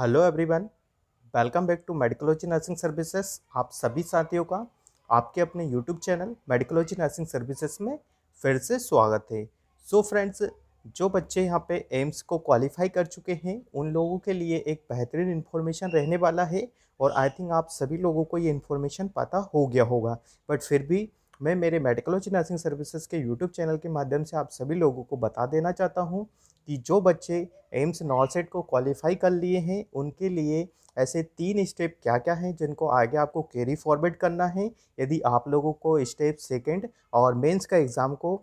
hello everyone welcome back to Medicology nursing services आप सभी साथियों का आपके अपने YouTube channel Medicology nursing services में फिर से स्वागत है सो so फ्रेंड्स जो बच्चे यहाँ पे एम्स को क्वालिफाई कर चुके हैं उन लोगों के लिए एक बेहतरीन इन्फॉर्मेशन रहने वाला है और आई थिंक आप सभी लोगों को ये इन्फॉर्मेशन पता हो गया होगा बट फिर भी मैं मेरे मेडिकोलॉजी नर्सिंग सर्विसेज के यूट्यूब चैनल के माध्यम से आप सभी लोगों को बता देना चाहता हूँ कि जो बच्चे एम्स नॉलसेट को क्वालिफाई कर लिए हैं उनके लिए ऐसे तीन स्टेप क्या क्या हैं जिनको आगे आपको कैरी फॉरवर्ड करना है यदि आप लोगों को स्टेप सेकेंड और मेंस का एग्ज़ाम को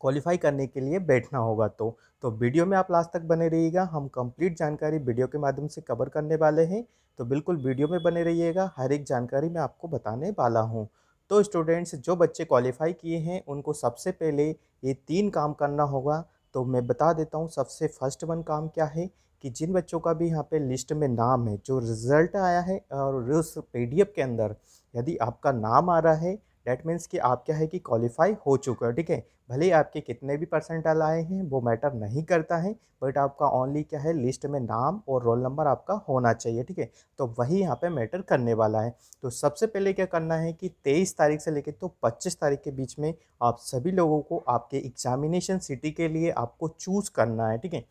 क्वालिफाई करने के लिए बैठना होगा तो तो वीडियो में आप लास्ट तक बने रहिएगा हम कंप्लीट जानकारी वीडियो के माध्यम से कवर करने वाले हैं तो बिल्कुल वीडियो में बने रहिएगा हर एक जानकारी मैं आपको बताने वाला हूँ तो स्टूडेंट्स जो बच्चे क्वालिफाई किए हैं उनको सबसे पहले ये तीन काम करना होगा तो मैं बता देता हूँ सबसे फर्स्ट वन काम क्या है कि जिन बच्चों का भी यहाँ पे लिस्ट में नाम है जो रिज़ल्ट आया है और उस पी के अंदर यदि आपका नाम आ रहा है डैट मीन्स कि आप क्या है कि क्वालिफाई हो चुका है ठीक है भले ही आपके कितने भी परसेंटाइल आए हैं वो मैटर नहीं करता है बट आपका ओनली क्या है लिस्ट में नाम और रोल नंबर आपका होना चाहिए ठीक है तो वही यहाँ पे मैटर करने वाला है तो सबसे पहले क्या करना है कि तेईस तारीख से लेकर तो पच्चीस तारीख के बीच में आप सभी लोगों को आपके एग्जामिनेशन सिटी के लिए आपको चूज़ करना है ठीक है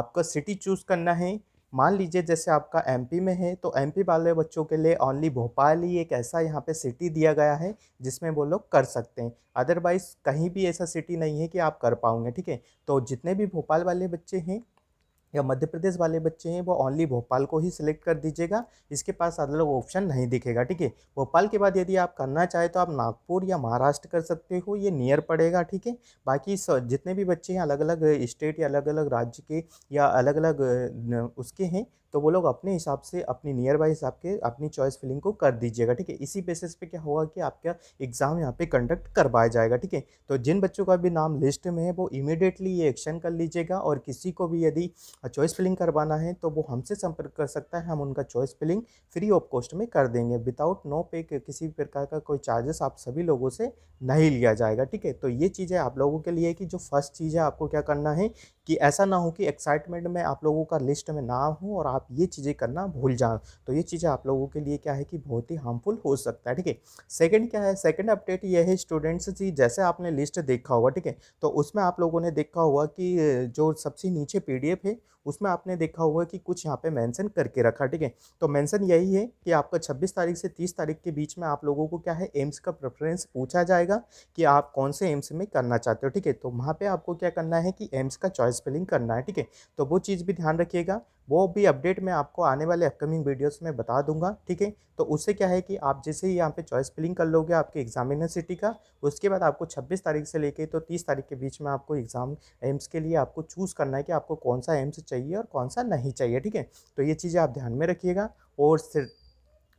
आपका सिटी चूज़ करना है मान लीजिए जैसे आपका एमपी में है तो एमपी वाले बच्चों के लिए ओनली भोपाल ही एक ऐसा यहाँ पे सिटी दिया गया है जिसमें वो लोग कर सकते हैं अदरवाइज़ कहीं भी ऐसा सिटी नहीं है कि आप कर पाओगे ठीक है तो जितने भी भोपाल वाले बच्चे हैं या मध्य प्रदेश वाले बच्चे हैं वो ओनली भोपाल को ही सिलेक्ट कर दीजिएगा इसके पास अलग ऑप्शन नहीं दिखेगा ठीक है भोपाल के बाद यदि आप करना चाहे तो आप नागपुर या महाराष्ट्र कर सकते हो ये नियर पड़ेगा ठीक है बाकी जितने भी बच्चे हैं अलग अलग स्टेट या अलग अलग राज्य के या अलग अलग उसके हैं तो वो लोग अपने हिसाब से अपनी नियर बाई हिसाब के अपनी चॉइस फिलिंग को कर दीजिएगा ठीक है इसी बेसिस पे क्या होगा कि आपका एग्ज़ाम यहाँ पे कंडक्ट करवाया जाएगा ठीक है तो जिन बच्चों का भी नाम लिस्ट में है वो इमिडिएटली ये एक्शन कर लीजिएगा और किसी को भी यदि चॉइस फिलिंग करवाना है तो वो हमसे संपर्क कर सकता है हम उनका choice filling free of cost में कर देंगे विदाउट नो पे किसी भी प्रकार का कोई चार्जेस आप सभी लोगों से नहीं लिया जाएगा ठीक है तो ये चीज़ें आप लोगों के लिए कि जो फर्स्ट चीज़ है आपको क्या करना है कि ऐसा ना हो कि एक्साइटमेंट में आप लोगों का लिस्ट में ना हो और आप ये चीज़ें करना भूल जाओ तो ये चीज़ें आप लोगों के लिए क्या है कि बहुत ही हार्मफुल हो सकता है ठीक है सेकेंड क्या है सेकेंड अपडेट ये है स्टूडेंट्स की जैसे आपने लिस्ट देखा होगा ठीक है तो उसमें आप लोगों ने देखा होगा कि जो सबसे नीचे पी है उसमें आपने देखा होगा कि कुछ यहाँ पे मेंशन करके रखा ठीक है तो मेंशन यही है कि आपका 26 तारीख से 30 तारीख के बीच में आप लोगों को क्या है एम्स का प्रेफरेंस पूछा जाएगा कि आप कौन से एम्स में करना चाहते हो ठीक है तो वहाँ पे आपको क्या करना है कि एम्स का चॉइस स्पेलिंग करना है ठीक है तो वो चीज़ भी ध्यान रखिएगा वो भी अपडेट मैं आपको आने वाले अपकमिंग वीडियोस में बता दूंगा ठीक है तो उससे क्या है कि आप जैसे ही यहाँ पे चॉइस फिलिंग कर लोगे आपके एग्जामिनर सिटी का उसके बाद आपको 26 तारीख से लेके तो 30 तारीख के बीच में आपको एग्ज़ाम एम्स के लिए आपको चूज़ करना है कि आपको कौन सा एम्स चाहिए और कौन सा नहीं चाहिए ठीक है तो ये चीज़ें आप ध्यान में रखिएगा और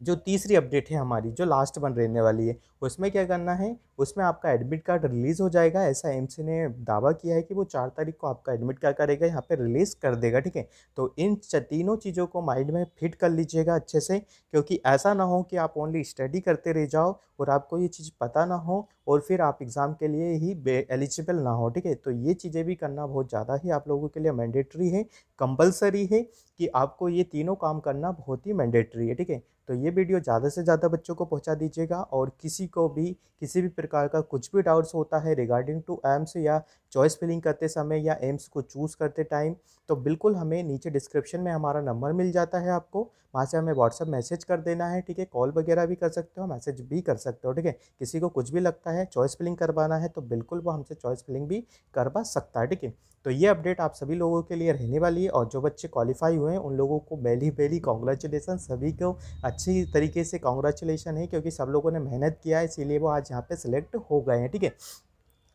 जो तीसरी अपडेट है हमारी जो लास्ट बन रहने वाली है उसमें क्या करना है उसमें आपका एडमिट कार्ड रिलीज़ हो जाएगा ऐसा एम्स ने दावा किया है कि वो चार तारीख को आपका एडमिट कार्ड करेगा यहाँ पे रिलीज़ कर देगा ठीक है तो इन तीनों चीज़ों को माइंड में फिट कर लीजिएगा अच्छे से क्योंकि ऐसा ना हो कि आप ओनली स्टडी करते रह जाओ और आपको ये चीज़ पता ना हो और फिर आप एग्ज़ाम के लिए ही एलिजिबल ना हो ठीक है तो ये चीज़ें भी करना बहुत ज़्यादा ही आप लोगों के लिए मैंडेटरी है कंपलसरी है कि आपको ये तीनों काम करना बहुत ही मैंडेटरी है ठीक है तो ये वीडियो ज़्यादा से ज़्यादा बच्चों को पहुंचा दीजिएगा और किसी को भी किसी भी प्रकार का कुछ भी डाउट्स होता है रिगार्डिंग टू एम्स या चॉइस फिलिंग करते समय या एम्स को चूज़ करते टाइम तो बिल्कुल हमें नीचे डिस्क्रिप्शन में हमारा नंबर मिल जाता है आपको वहाँ से हमें व्हाट्सअप मैसेज कर देना है ठीक है कॉल वगैरह भी कर सकते हो मैसेज भी कर सकते हो ठीक है किसी को कुछ भी लगता है चॉइस फिलिंग करवाना है तो बिल्कुल वो हमसे चॉइस फिलिंग भी करवा सकता है ठीक है तो ये अपडेट आप सभी लोगों के लिए रहने वाली है और जो बच्चे क्वालिफाई हुए हैं उन लोगों को बेली बेली कॉन्ग्रेचुलेसन सभी को अच्छी तरीके से कॉन्ग्रेचुलेसन है क्योंकि सब लोगों ने मेहनत किया है इसीलिए वो आज यहाँ पर सिलेक्ट हो गए हैं ठीक है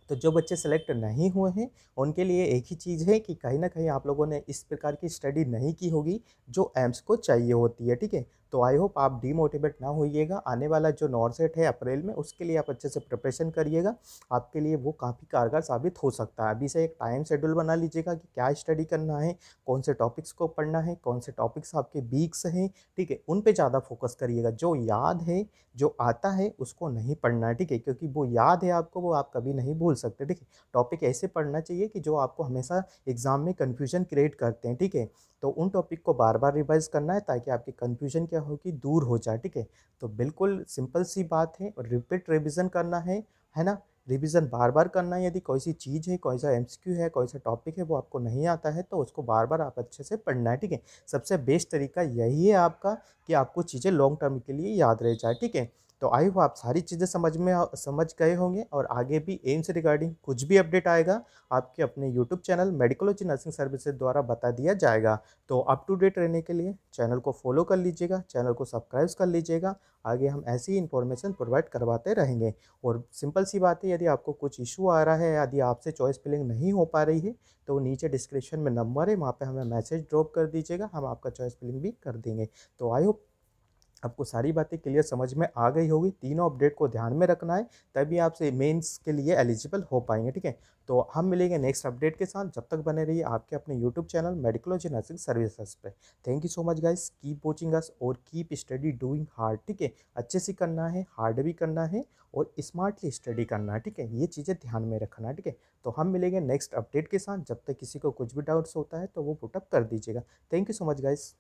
तो जो बच्चे सेलेक्ट नहीं हुए हैं उनके लिए एक ही चीज़ है कि कहीं ना कहीं आप लोगों ने इस प्रकार की स्टडी नहीं की होगी जो एम्स को चाहिए होती है ठीक है तो आई होप आप डीमोटिवेट ना होइएगा आने वाला जो नॉर्सेट है अप्रैल में उसके लिए आप अच्छे से प्रिपरेशन करिएगा आपके लिए वो काफ़ी कारगर साबित हो सकता है अभी से एक टाइम शेड्यूल बना लीजिएगा कि क्या स्टडी करना है कौन से टॉपिक्स को पढ़ना है कौन से टॉपिक्स आपके वीक्स हैं ठीक है उन पर ज़्यादा फोकस करिएगा जो याद है जो आता है उसको नहीं पढ़ना है ठीक है क्योंकि वो याद है आपको वो आप कभी नहीं भूल सकते ठीक है टॉपिक ऐसे पढ़ना चाहिए कि जो आपको हमेशा एग्ज़ाम में कन्फ्यूजन क्रिएट करते हैं ठीक है तो उन टॉपिक को बार बार रिवाइज़ करना है ताकि आपके कन्फ्यूजन के क्या होगी दूर हो जाए ठीक है तो बिल्कुल सिंपल सी बात है और रिपीट रिविज़न करना है है ना रिविज़न बार बार करना है यदि कोई सी चीज़ है कोई सा एम है कोई सा टॉपिक है वो आपको नहीं आता है तो उसको बार बार आप अच्छे से पढ़ना है ठीक है सबसे बेस्ट तरीका यही है आपका कि आपको चीज़ें लॉन्ग टर्म के लिए याद रह जाए ठीक है तो आई होप आप सारी चीज़ें समझ में समझ गए होंगे और आगे भी एम्स रिगार्डिंग कुछ भी अपडेट आएगा आपके अपने YouTube channel Medicology nursing services द्वारा बता दिया जाएगा तो अप टू डेट रहने के लिए चैनल को फॉलो कर लीजिएगा चैनल को सब्सक्राइब कर लीजिएगा आगे हम ऐसी इन्फॉर्मेशन प्रोवाइड करवाते रहेंगे और सिंपल सी बात है यदि आपको कुछ इशू आ रहा है यदि आपसे चॉइस फिलिंग नहीं हो पा रही है तो नीचे डिस्क्रिप्शन में नंबर है वहाँ पर हमें मैसेज ड्रॉप कर दीजिएगा हम आपका चॉइस फिलिंग भी कर देंगे तो आई होप आपको सारी बातें क्लियर समझ में आ गई होगी तीनों अपडेट को ध्यान में रखना है तभी आपसे मेंस के लिए एलिजिबल हो पाएंगे ठीक है तो हम मिलेंगे नेक्स्ट अपडेट के साथ जब तक बने रहिए आपके अपने YouTube channel Medicology nursing services पे thank you so much guys keep watching us और कीप स्टडी डूइंग हार्ड ठीक है अच्छे से करना है हार्ड भी करना है और स्मार्टली स्टडी करना है ठीक है ये चीज़ें ध्यान में रखना ठीक है तो हम मिलेंगे नेक्स्ट अपडेट के साथ जब तक किसी को कुछ भी डाउट्स होता है तो वो पुटअप कर दीजिएगा thank you so much guys